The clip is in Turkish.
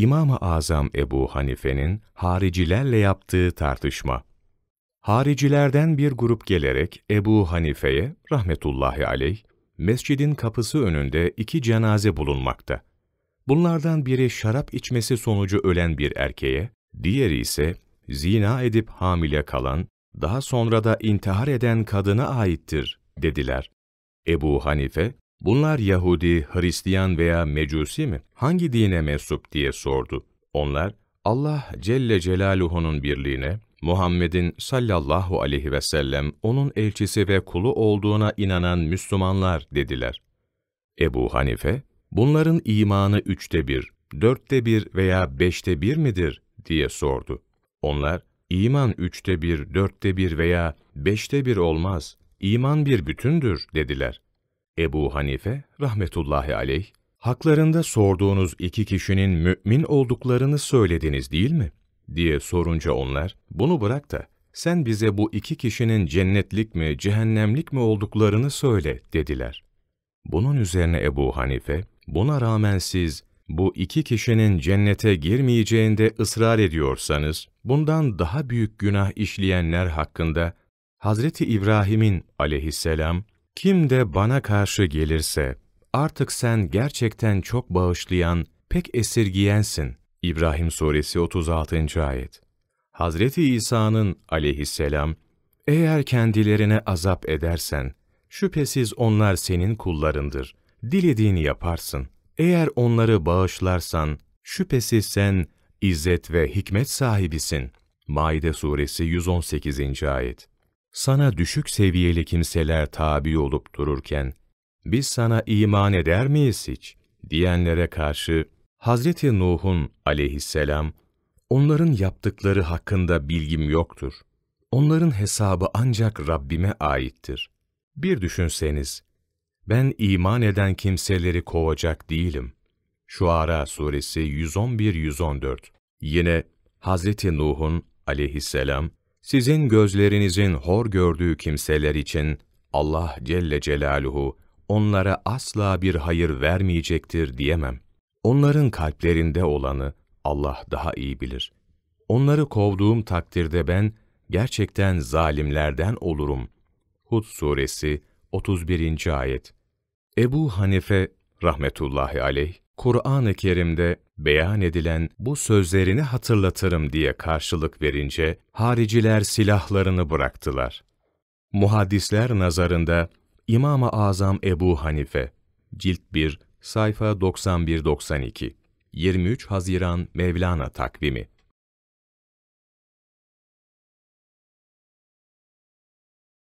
İmam-ı Azam Ebu Hanife'nin haricilerle yaptığı tartışma. Haricilerden bir grup gelerek Ebu Hanife'ye rahmetullahi aleyh, mescidin kapısı önünde iki cenaze bulunmakta. Bunlardan biri şarap içmesi sonucu ölen bir erkeğe, diğeri ise zina edip hamile kalan, daha sonra da intihar eden kadına aittir, dediler. Ebu Hanife, Bunlar Yahudi, Hristiyan veya Mecusi mi? Hangi dine mensup diye sordu. Onlar, Allah Celle Celaluhu'nun birliğine, Muhammed'in sallallahu aleyhi ve sellem onun elçisi ve kulu olduğuna inanan Müslümanlar dediler. Ebu Hanife, bunların imanı üçte bir, dörtte bir veya beşte bir midir diye sordu. Onlar, iman üçte bir, dörtte bir veya beşte bir olmaz, iman bir bütündür dediler. Ebu Hanife rahmetullahi aleyh, haklarında sorduğunuz iki kişinin mümin olduklarını söylediniz değil mi? diye sorunca onlar, bunu bırak da sen bize bu iki kişinin cennetlik mi, cehennemlik mi olduklarını söyle dediler. Bunun üzerine Ebu Hanife, buna rağmen siz bu iki kişinin cennete girmeyeceğinde ısrar ediyorsanız, bundan daha büyük günah işleyenler hakkında Hazreti İbrahim'in aleyhisselam kim de bana karşı gelirse, artık sen gerçekten çok bağışlayan, pek esirgiyensin. İbrahim Suresi 36. Ayet Hazreti İsa'nın aleyhisselam, eğer kendilerine azap edersen, şüphesiz onlar senin kullarındır. Dilediğini yaparsın. Eğer onları bağışlarsan, şüphesiz sen izzet ve hikmet sahibisin. Maide Suresi 118. Ayet sana düşük seviyeli kimseler tabi olup dururken, biz sana iman eder miyiz hiç? diyenlere karşı, Hz. Nuh'un aleyhisselam, onların yaptıkları hakkında bilgim yoktur. Onların hesabı ancak Rabbime aittir. Bir düşünseniz, ben iman eden kimseleri kovacak değilim. Şuara Suresi 111-114 Yine Hz. Nuh'un aleyhisselam, sizin gözlerinizin hor gördüğü kimseler için Allah Celle Celaluhu onlara asla bir hayır vermeyecektir diyemem. Onların kalplerinde olanı Allah daha iyi bilir. Onları kovduğum takdirde ben gerçekten zalimlerden olurum. Hud suresi 31. ayet. Ebu Hanife rahmetullahi aleyh Kur'an-ı Kerim'de beyan edilen bu sözlerini hatırlatırım diye karşılık verince hariciler silahlarını bıraktılar. Muhaddisler nazarında İmam-ı Azam Ebu Hanife, cilt 1, sayfa 91-92, 23 Haziran Mevlana takvimi